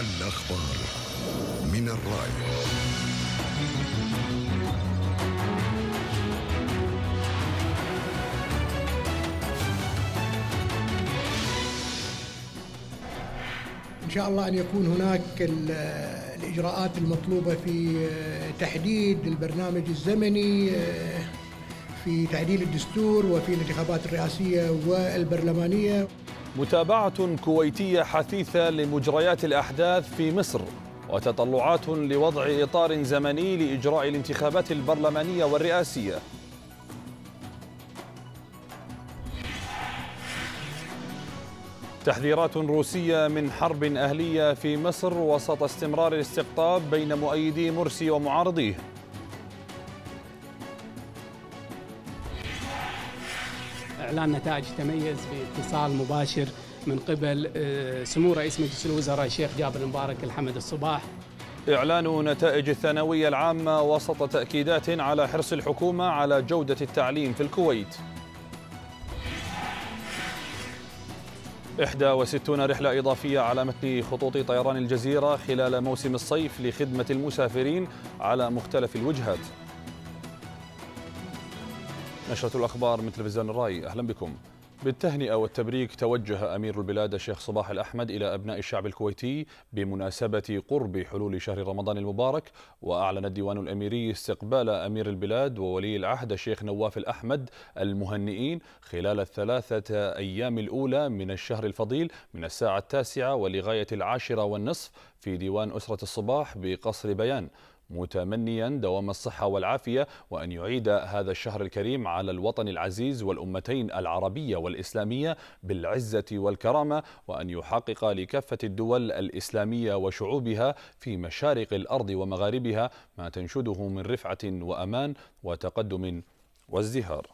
الأخبار من الرأي إن شاء الله أن يكون هناك الإجراءات المطلوبة في آه، تحديد البرنامج الزمني آه، في تعديل الدستور وفي الانتخابات الرئاسية والبرلمانية متابعة كويتية حثيثة لمجريات الأحداث في مصر وتطلعات لوضع إطار زمني لإجراء الانتخابات البرلمانية والرئاسية تحذيرات روسية من حرب أهلية في مصر وسط استمرار الاستقطاب بين مؤيدي مرسي ومعارضيه إعلان نتائج تميز باتصال مباشر من قبل آه، سمو رئيس مجلس الوزراء الشيخ جابر المبارك الحمد الصباح إعلان نتائج الثانوية العامة وسط تأكيدات على حرص الحكومة على جودة التعليم في الكويت 61 رحلة إضافية على متن خطوط طيران الجزيرة خلال موسم الصيف لخدمة المسافرين على مختلف الوجهات نشرة الأخبار من تلفزيون الرأي أهلا بكم بالتهنئة والتبريك توجه أمير البلاد الشيخ صباح الأحمد إلى أبناء الشعب الكويتي بمناسبة قرب حلول شهر رمضان المبارك وأعلن الديوان الأميري استقبال أمير البلاد وولي العهد الشيخ نواف الأحمد المهنئين خلال الثلاثة أيام الأولى من الشهر الفضيل من الساعة التاسعة ولغاية العاشرة والنصف في ديوان أسرة الصباح بقصر بيان متمنيا دوام الصحة والعافية وأن يعيد هذا الشهر الكريم على الوطن العزيز والأمتين العربية والإسلامية بالعزة والكرامة وأن يحقق لكافة الدول الإسلامية وشعوبها في مشارق الأرض ومغاربها ما تنشده من رفعة وأمان وتقدم وازدهار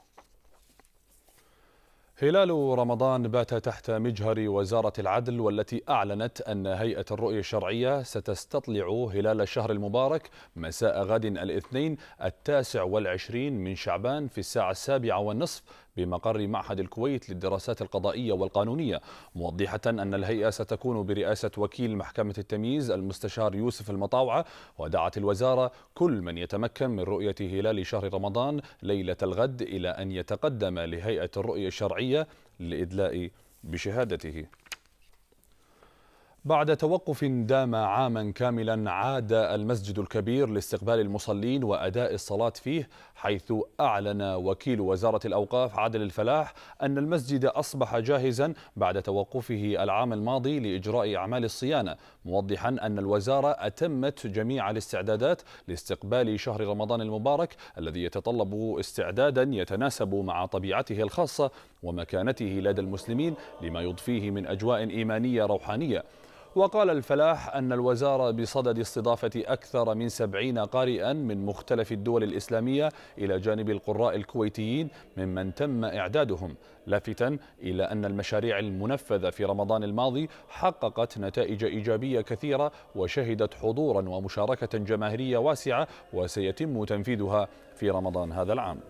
هلال رمضان بات تحت مجهر وزارة العدل والتي أعلنت أن هيئة الرؤية الشرعية ستستطلع هلال الشهر المبارك مساء غد الاثنين التاسع والعشرين من شعبان في الساعة السابعة والنصف بمقر معهد الكويت للدراسات القضائية والقانونية موضحة أن الهيئة ستكون برئاسة وكيل محكمة التمييز المستشار يوسف المطاوعة ودعت الوزارة كل من يتمكن من رؤية هلال شهر رمضان ليلة الغد إلى أن يتقدم لهيئة الرؤية الشرعية لإدلاء بشهادته بعد توقف دام عاما كاملا عاد المسجد الكبير لاستقبال المصلين وأداء الصلاة فيه حيث أعلن وكيل وزارة الأوقاف عادل الفلاح أن المسجد أصبح جاهزا بعد توقفه العام الماضي لإجراء أعمال الصيانة موضحا أن الوزارة أتمت جميع الاستعدادات لاستقبال شهر رمضان المبارك الذي يتطلب استعدادا يتناسب مع طبيعته الخاصة ومكانته لدى المسلمين لما يضفيه من أجواء إيمانية روحانية وقال الفلاح أن الوزارة بصدد استضافة أكثر من سبعين قارئا من مختلف الدول الإسلامية إلى جانب القراء الكويتيين ممن تم إعدادهم لافتا إلى أن المشاريع المنفذة في رمضان الماضي حققت نتائج إيجابية كثيرة وشهدت حضورا ومشاركة جماهيرية واسعة وسيتم تنفيذها في رمضان هذا العام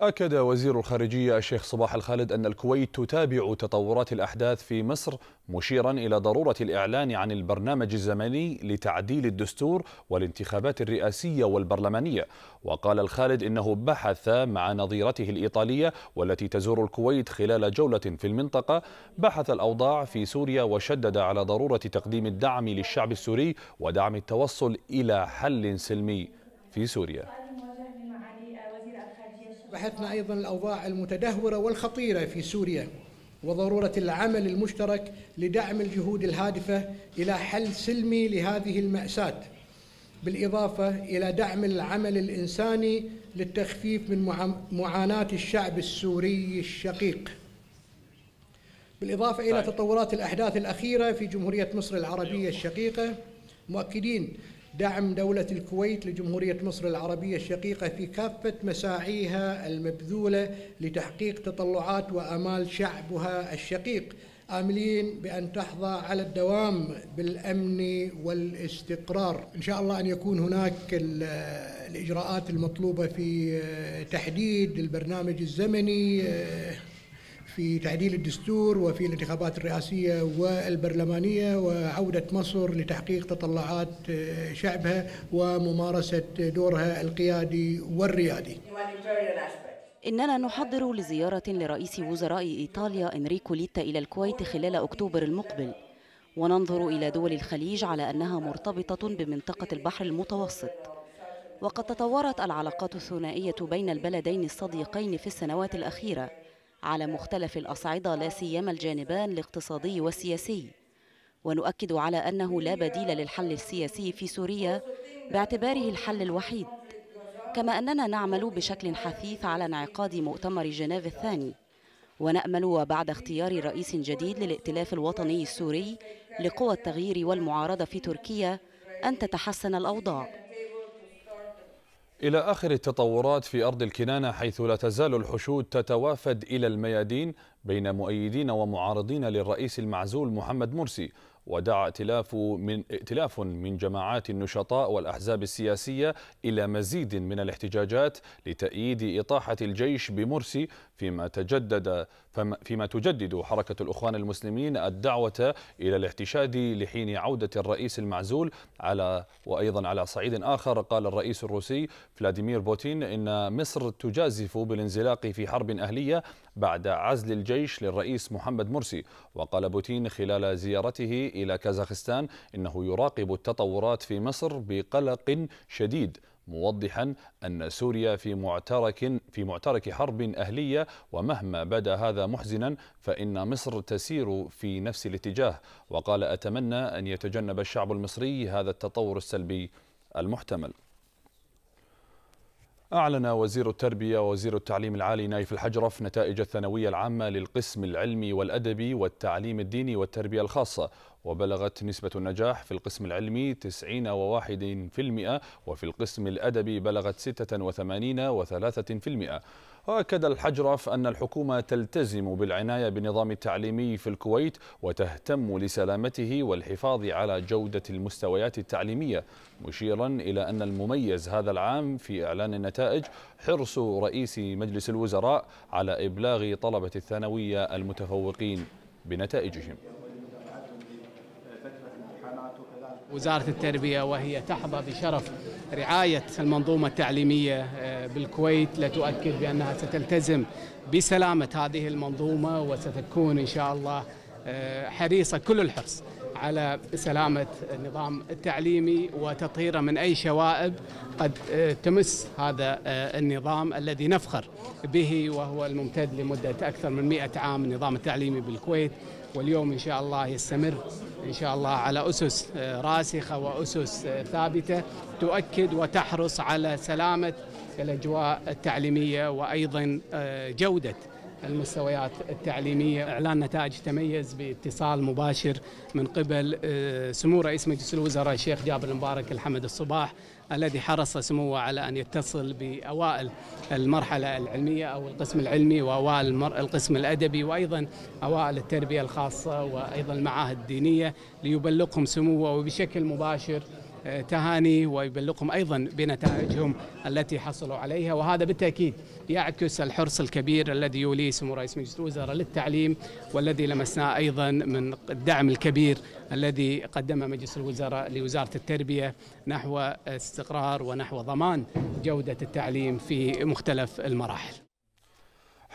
أكد وزير الخارجية الشيخ صباح الخالد أن الكويت تتابع تطورات الأحداث في مصر مشيرا إلى ضرورة الإعلان عن البرنامج الزمني لتعديل الدستور والانتخابات الرئاسية والبرلمانية وقال الخالد إنه بحث مع نظيرته الإيطالية والتي تزور الكويت خلال جولة في المنطقة بحث الأوضاع في سوريا وشدد على ضرورة تقديم الدعم للشعب السوري ودعم التوصل إلى حل سلمي في سوريا بحثنا أيضا الأوضاع المتدهورة والخطيرة في سوريا وضرورة العمل المشترك لدعم الجهود الهادفة إلى حل سلمي لهذه المأساة بالإضافة إلى دعم العمل الإنساني للتخفيف من معاناة الشعب السوري الشقيق بالإضافة إلى طيب. تطورات الأحداث الأخيرة في جمهورية مصر العربية الشقيقة مؤكدين دعم دولة الكويت لجمهورية مصر العربية الشقيقة في كافة مساعيها المبذولة لتحقيق تطلعات وآمال شعبها الشقيق آملين بأن تحظى على الدوام بالأمن والاستقرار إن شاء الله أن يكون هناك الإجراءات المطلوبة في تحديد البرنامج الزمني آه، في تعديل الدستور وفي الانتخابات الرئاسية والبرلمانية وعودة مصر لتحقيق تطلعات آه، شعبها وممارسة دورها القيادي والريادي إننا نحضر لزيارة لرئيس وزراء إيطاليا إنريكو ليتا إلى الكويت خلال أكتوبر المقبل وننظر إلى دول الخليج على أنها مرتبطة بمنطقة البحر المتوسط وقد تطورت العلاقات الثنائية بين البلدين الصديقين في السنوات الأخيرة على مختلف الأصعدة لا سيما الجانبان الاقتصادي والسياسي ونؤكد على أنه لا بديل للحل السياسي في سوريا باعتباره الحل الوحيد كما أننا نعمل بشكل حثيث على انعقاد مؤتمر جنيف الثاني ونأمل وبعد اختيار رئيس جديد للائتلاف الوطني السوري لقوى التغيير والمعارضة في تركيا أن تتحسن الأوضاع إلى آخر التطورات في أرض الكنانة حيث لا تزال الحشود تتوافد إلى الميادين بين مؤيدين ومعارضين للرئيس المعزول محمد مرسي ودعا ائتلاف من ائتلاف من جماعات النشطاء والأحزاب السياسية إلى مزيد من الاحتجاجات لتأييد إطاحة الجيش بمرسي فيما تجدد فيما تجدد حركة الأخوان المسلمين الدعوة إلى الاحتشاد لحين عودة الرئيس المعزول على وأيضا على صعيد آخر قال الرئيس الروسي فلاديمير بوتين إن مصر تجازف بالانزلاق في حرب أهلية بعد عزل الجيش للرئيس محمد مرسي وقال بوتين خلال زيارته إلى كازاخستان إنه يراقب التطورات في مصر بقلق شديد موضحا أن سوريا في معترك في معترك حرب أهلية ومهما بدا هذا محزنا فإن مصر تسير في نفس الاتجاه وقال أتمنى أن يتجنب الشعب المصري هذا التطور السلبي المحتمل أعلن وزير التربية ووزير التعليم العالي نايف الحجرف نتائج الثانوية العامة للقسم العلمي والأدبي والتعليم الديني والتربية الخاصة وبلغت نسبة النجاح في القسم العلمي 90 وواحد في المئة وفي القسم الأدبي بلغت 86.3% وثلاثة في المئة وأكد الحجرف أن الحكومة تلتزم بالعناية بالنظام التعليمي في الكويت وتهتم لسلامته والحفاظ على جودة المستويات التعليمية مشيرا إلى أن المميز هذا العام في إعلان النتائج حرص رئيس مجلس الوزراء على إبلاغ طلبة الثانوية المتفوقين بنتائجهم وزارة التربية وهي تحظى بشرف رعاية المنظومة التعليمية آه، بالكويت لتؤكد بأنها ستلتزم بسلامة هذه المنظومة وستكون إن شاء الله آه، حريصة كل الحرص على سلامة النظام التعليمي وتطهيره من أي شوائب قد آه، تمس هذا النظام الذي نفخر به وهو الممتد لمدة أكثر من 100 عام النظام التعليمي بالكويت واليوم إن شاء الله يستمر إن شاء الله على أسس آه، راسخة وأسس آه، ثابتة تؤكد وتحرص على سلامة الأجواء التعليمية وأيضا آه، جودة المستويات التعليمية إعلان نتائج تميز باتصال مباشر من قبل سمو رئيس مجلس الوزراء الشيخ جابر المبارك الحمد الصباح الذي حرص سموه على أن يتصل بأوائل المرحلة العلمية أو القسم العلمي وأوائل القسم الأدبي وأيضا أوائل التربية الخاصة وأيضا المعاهد الدينية ليبلغهم سموه وبشكل مباشر تهاني ويبلغهم أيضا بنتائجهم التي حصلوا عليها وهذا بالتأكيد يعكس الحرص الكبير الذي يوليه سمو رئيس مجلس الوزراء للتعليم والذي لمسناه أيضا من الدعم الكبير الذي قدمه مجلس الوزراء لوزارة التربية نحو استقرار ونحو ضمان جودة التعليم في مختلف المراحل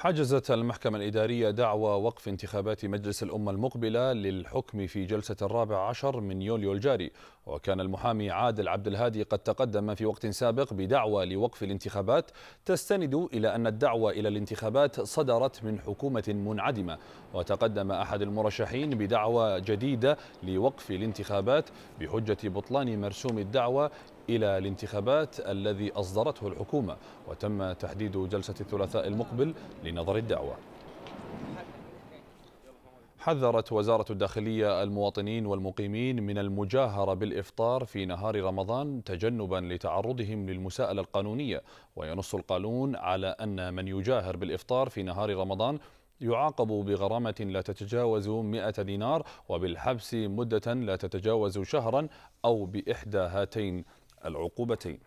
حجزت المحكمة الإدارية دعوى وقف انتخابات مجلس الأمة المقبلة للحكم في جلسة الرابع عشر من يوليو الجاري وكان المحامي عادل عبد الهادي قد تقدم في وقت سابق بدعوى لوقف الانتخابات تستند إلى أن الدعوة إلى الانتخابات صدرت من حكومة منعدمة وتقدم أحد المرشحين بدعوى جديدة لوقف الانتخابات بحجة بطلان مرسوم الدعوى إلى الانتخابات الذي أصدرته الحكومة وتم تحديد جلسة الثلاثاء المقبل لنظر الدعوة حذرت وزارة الداخلية المواطنين والمقيمين من المجاهرة بالإفطار في نهار رمضان تجنبا لتعرضهم للمساءلة القانونية وينص القانون على أن من يجاهر بالإفطار في نهار رمضان يعاقب بغرامة لا تتجاوز 100 دينار وبالحبس مدة لا تتجاوز شهرا أو بإحدى هاتين العقوبتين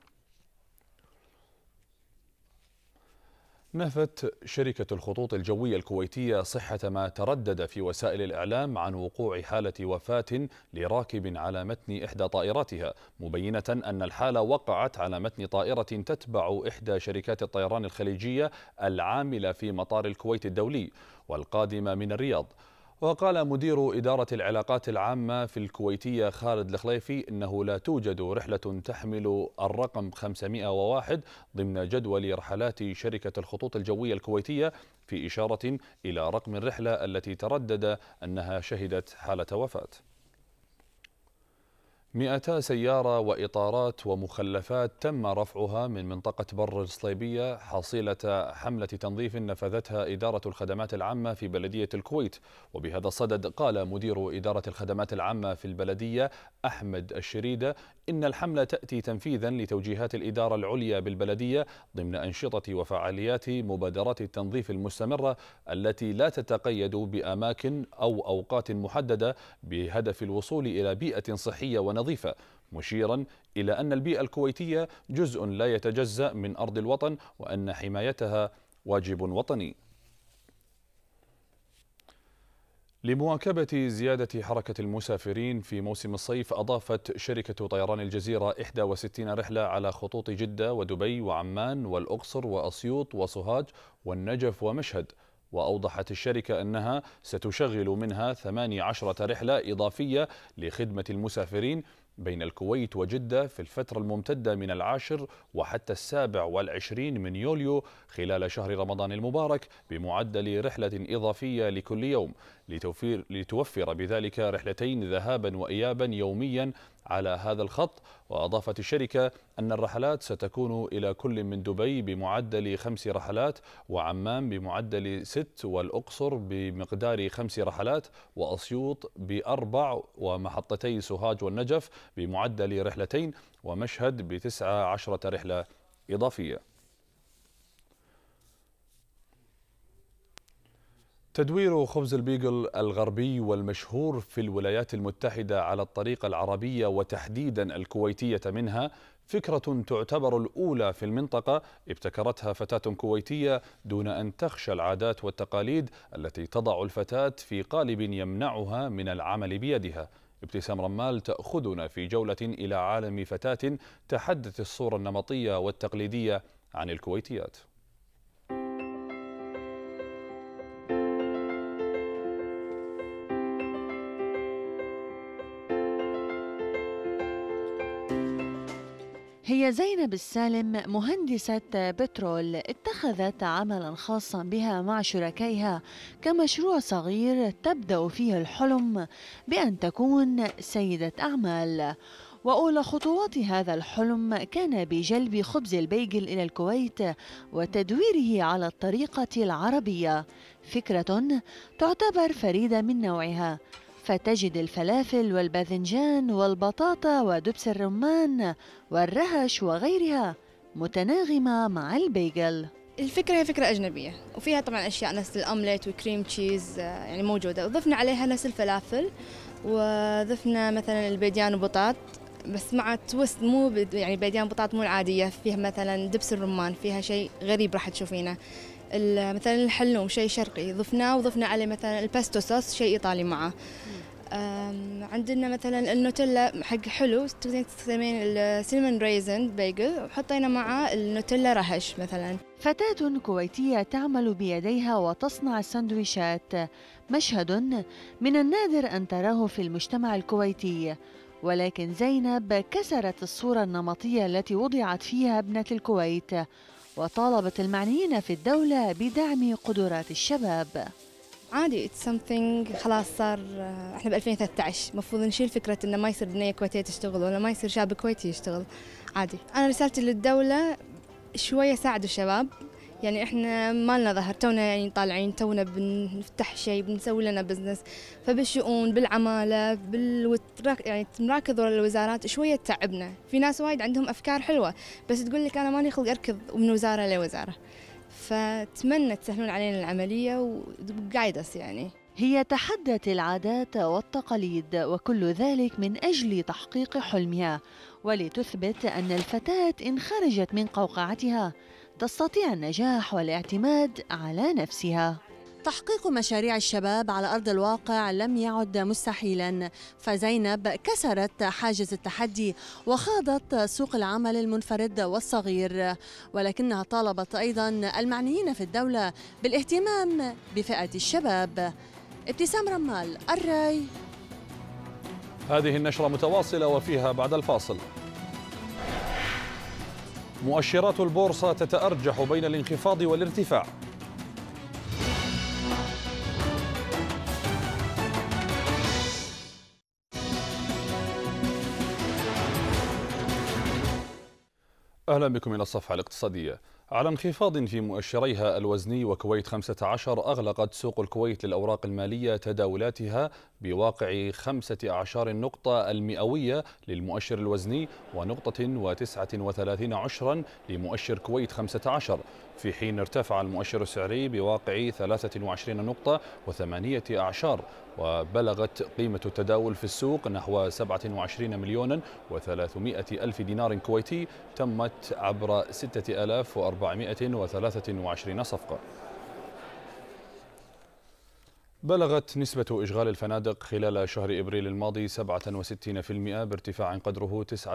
نفت شركة الخطوط الجوية الكويتية صحة ما تردد في وسائل الإعلام عن وقوع حالة وفاة لراكب على متن إحدى طائراتها مبينة أن الحالة وقعت على متن طائرة تتبع إحدى شركات الطيران الخليجية العاملة في مطار الكويت الدولي والقادمة من الرياض وقال مدير إدارة العلاقات العامة في الكويتية خالد الخليفي إنه لا توجد رحلة تحمل الرقم 501 ضمن جدول رحلات شركة الخطوط الجوية الكويتية في إشارة إلى رقم الرحلة التي تردد أنها شهدت حالة وفاة مئتا سيارة وإطارات ومخلفات تم رفعها من منطقة بر الصليبية حصيلة حملة تنظيف نفذتها إدارة الخدمات العامة في بلدية الكويت وبهذا الصدد قال مدير إدارة الخدمات العامة في البلدية أحمد الشريدة إن الحملة تأتي تنفيذا لتوجيهات الإدارة العليا بالبلدية ضمن أنشطة وفعاليات مبادرات التنظيف المستمرة التي لا تتقيد بأماكن أو أوقات محددة بهدف الوصول إلى بيئة صحية ونظيفة نظيفة مشيرا إلى أن البيئة الكويتية جزء لا يتجزأ من أرض الوطن وأن حمايتها واجب وطني لمواكبة زيادة حركة المسافرين في موسم الصيف أضافت شركة طيران الجزيرة 61 رحلة على خطوط جدة ودبي وعمان والأقصر وأسيوط وصهاج والنجف ومشهد وأوضحت الشركة أنها ستشغل منها 18 رحلة إضافية لخدمة المسافرين بين الكويت وجدة في الفترة الممتدة من العاشر وحتى السابع والعشرين من يوليو خلال شهر رمضان المبارك بمعدل رحلة إضافية لكل يوم لتوفير لتوفر بذلك رحلتين ذهابا وإيابا يوميا على هذا الخط وأضافت الشركة أن الرحلات ستكون إلى كل من دبي بمعدل خمس رحلات وعمان بمعدل ست والأقصر بمقدار خمس رحلات وأسيوط بأربع ومحطتي سوهاج والنجف بمعدل رحلتين ومشهد بتسعة عشرة رحلة إضافية تدوير خبز البيجل الغربي والمشهور في الولايات المتحدة على الطريقة العربية وتحديدا الكويتية منها فكرة تعتبر الأولى في المنطقة ابتكرتها فتاة كويتية دون أن تخشى العادات والتقاليد التي تضع الفتاة في قالب يمنعها من العمل بيدها ابتسام رمال تأخذنا في جولة إلى عالم فتاة تحدت الصورة النمطية والتقليدية عن الكويتيات هي زينب السالم مهندسة بترول اتخذت عملا خاصا بها مع شركائها كمشروع صغير تبدأ فيه الحلم بأن تكون سيدة أعمال وأولى خطوات هذا الحلم كان بجلب خبز البيجل إلى الكويت وتدويره على الطريقة العربية فكرة تعتبر فريدة من نوعها فتجد الفلافل والباذنجان والبطاطا ودبس الرمان والرهش وغيرها متناغمة مع البيجل الفكرة هي فكرة أجنبية وفيها طبعا أشياء نفس الأومليت والكريم تشيز آه، يعني موجودة وضفنا عليها نفس الفلافل وضفنا مثلا البيديان وبطاط بس مع توست مو يعني بيديان بطاط مو العادية فيها مثلا دبس الرمان فيها شيء غريب راح تشوفينه مثلا الحلوم شيء شرقي ضفناه وضفنا عليه مثلا الباستو صوص شيء إيطالي معه عندنا مثلا النوتيلا حق حلو تقدرين تستخدمين السينمون ريزن بيجل وحطينا معه النوتيلا رهش مثلا فتاة كويتية تعمل بيديها وتصنع السندويشات مشهد من النادر أن تراه في المجتمع الكويتي ولكن زينب كسرت الصورة النمطية التي وضعت فيها ابنة الكويت وطالبت المعنيين في الدولة بدعم قدرات الشباب عادي اتس سمثينج خلاص صار آه، احنا ب 2013 المفروض نشيل فكره انه ما يصير بنيه كويتيه تشتغل ولا ما يصير شاب كويتي يشتغل عادي انا رسالتي للدوله شويه ساعدوا الشباب يعني احنا ما لنا ظهر تونا يعني طالعين تونا بنفتح شيء بنسوي لنا بزنس فبالشؤون بالعماله بال يعني مراكز ولا الوزارات شويه تعبنا في ناس وايد عندهم افكار حلوه بس تقول لك انا ماني خلق اركض من وزاره لوزاره فأتمنى تسهلون علينا العملية وقايد يعني هي تحدت العادات والتقاليد وكل ذلك من أجل تحقيق حلمها ولتثبت أن الفتاة إن خرجت من قوقعتها تستطيع النجاح والاعتماد على نفسها تحقيق مشاريع الشباب على أرض الواقع لم يعد مستحيلا فزينب كسرت حاجز التحدي وخاضت سوق العمل المنفرد والصغير ولكنها طالبت أيضا المعنيين في الدولة بالاهتمام بفئة الشباب ابتسام رمال الراي هذه النشرة متواصلة وفيها بعد الفاصل مؤشرات البورصة تتأرجح بين الانخفاض والارتفاع أهلا بكم إلى الصفحة الاقتصادية على انخفاض في مؤشريها الوزني وكويت 15 أغلقت سوق الكويت للأوراق المالية تداولاتها بواقع 15 نقطة المئوية للمؤشر الوزني ونقطة و39 عشرا لمؤشر كويت 15 في حين ارتفع المؤشر السعري بواقع 23 نقطة وثمانية أعشار وبلغت قيمة التداول في السوق نحو 27 مليون و300 ألف دينار كويتي تمت عبر 6423 صفقة بلغت نسبة إشغال الفنادق خلال شهر إبريل الماضي 67% بارتفاع قدره 19.6%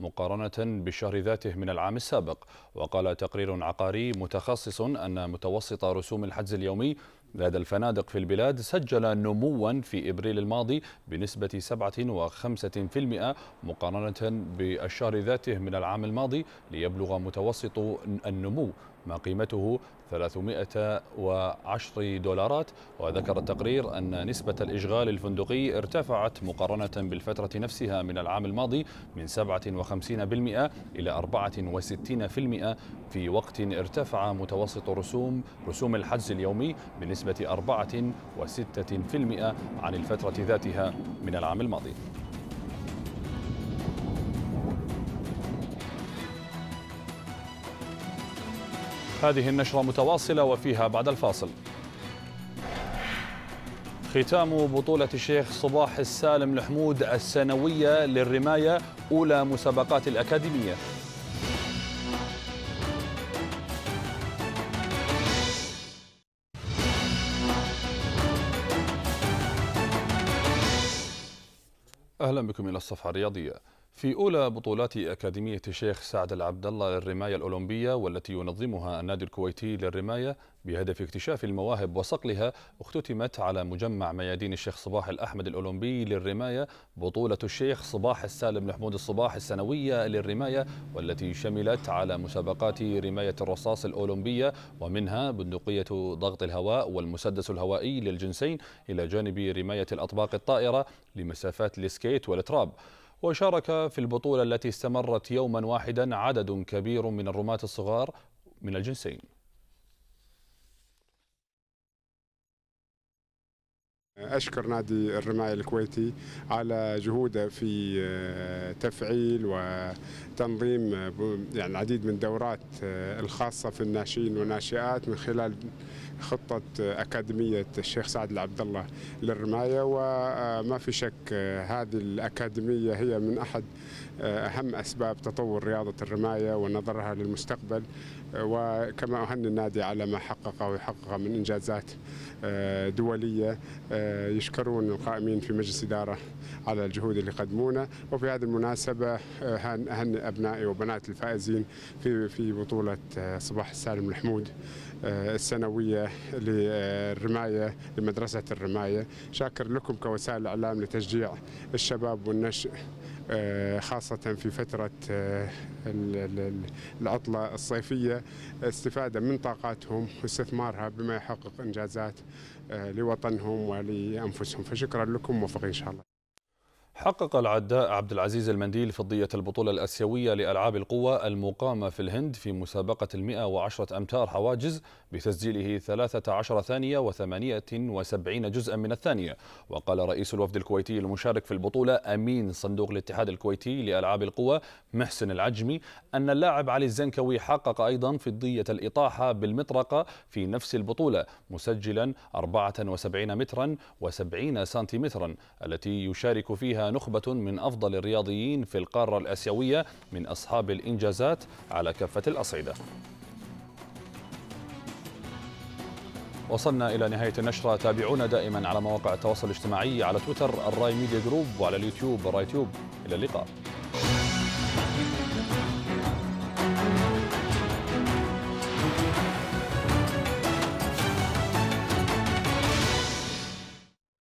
مقارنة بالشهر ذاته من العام السابق وقال تقرير عقاري متخصص أن متوسط رسوم الحجز اليومي لدى الفنادق في البلاد سجل نموا في إبريل الماضي بنسبة 7.5% مقارنة بالشهر ذاته من العام الماضي ليبلغ متوسط النمو ما قيمته 310 دولارات وذكر التقرير أن نسبة الإشغال الفندقي ارتفعت مقارنة بالفترة نفسها من العام الماضي من 57% إلى 64% في وقت ارتفع متوسط رسوم رسوم الحجز اليومي بنسبة بنسبة 4.6% عن الفترة ذاتها من العام الماضي هذه النشرة متواصلة وفيها بعد الفاصل ختام بطولة الشيخ صباح السالم الحمود السنوية للرماية أولى مسابقات الأكاديمية بكم إلى الصفحة الرياضية في أولى بطولات أكاديمية الشيخ سعد العبد الله للرماية الأولمبية والتي ينظمها النادي الكويتي للرماية بهدف اكتشاف المواهب وصقلها اختتمت على مجمع ميادين الشيخ صباح الأحمد الأولمبي للرماية بطولة الشيخ صباح السالم لحمود الصباح السنوية للرماية والتي شملت على مسابقات رماية الرصاص الأولمبية ومنها بندقية ضغط الهواء والمسدس الهوائي للجنسين إلى جانب رماية الأطباق الطائرة لمسافات السكيت والتراب وشارك في البطولة التي استمرت يوما واحدا عدد كبير من الرماة الصغار من الجنسين أشكر نادي الرماية الكويتي على جهوده في آه، تفعيل وتنظيم آه، يعني العديد من الدورات آه، الخاصة في الناشئين والناشئات من خلال خطة أكاديمية الشيخ سعد العبد الله للرماية وما في شك هذه الأكاديمية هي من أحد آه، أهم أسباب تطور رياضة الرماية ونظرها للمستقبل آه، وكما أهني النادي على ما حققه ويحققه من إنجازات آه، دولية يشكرون القائمين في مجلس إدارة على الجهود اللي قدمونا وفي هذه المناسبة أهني أبنائي وبنات الفائزين في في بطولة صباح السالم الحمود آه، السنوية للرماية لمدرسة الرماية شاكر لكم كوسائل إعلام لتشجيع الشباب والنشء آه، خاصة في فترة آه، العطلة الصيفية استفادة من طاقاتهم واستثمارها بما يحقق إنجازات لوطنهم ولأنفسهم فشكرا لكم موفقين إن شاء الله حقق العداء عبد العزيز المنديل فضية البطولة الآسيوية لألعاب القوى المقامة في الهند في مسابقة المئة وعشرة أمتار حواجز بتسجيله 13 ثانية و78 جزءا من الثانية وقال رئيس الوفد الكويتي المشارك في البطولة أمين صندوق الاتحاد الكويتي لألعاب القوى محسن العجمي أن اللاعب علي الزنكوي حقق أيضا فضية الإطاحة بالمطرقة في نفس البطولة مسجلا 74 مترا و70 سنتيمترا التي يشارك فيها نخبة من أفضل الرياضيين في القارة الآسيوية من أصحاب الإنجازات على كافة الأصعدة وصلنا إلى نهاية النشرة تابعونا دائما على مواقع التواصل الاجتماعي على تويتر الراي ميديا جروب وعلى اليوتيوب الراي تيوب إلى اللقاء